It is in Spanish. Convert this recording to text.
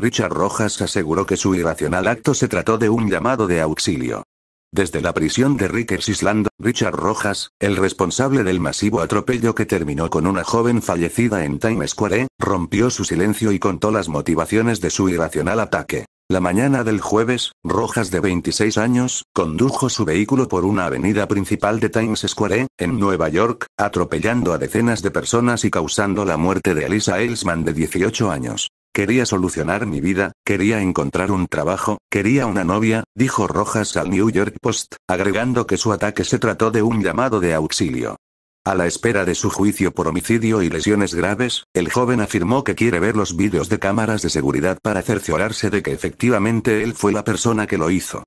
Richard Rojas aseguró que su irracional acto se trató de un llamado de auxilio. Desde la prisión de Rickers Island, Richard Rojas, el responsable del masivo atropello que terminó con una joven fallecida en Times Square, rompió su silencio y contó las motivaciones de su irracional ataque. La mañana del jueves, Rojas de 26 años, condujo su vehículo por una avenida principal de Times Square, en Nueva York, atropellando a decenas de personas y causando la muerte de Elisa Ellsman de 18 años. Quería solucionar mi vida, quería encontrar un trabajo, quería una novia, dijo Rojas al New York Post, agregando que su ataque se trató de un llamado de auxilio. A la espera de su juicio por homicidio y lesiones graves, el joven afirmó que quiere ver los vídeos de cámaras de seguridad para cerciorarse de que efectivamente él fue la persona que lo hizo.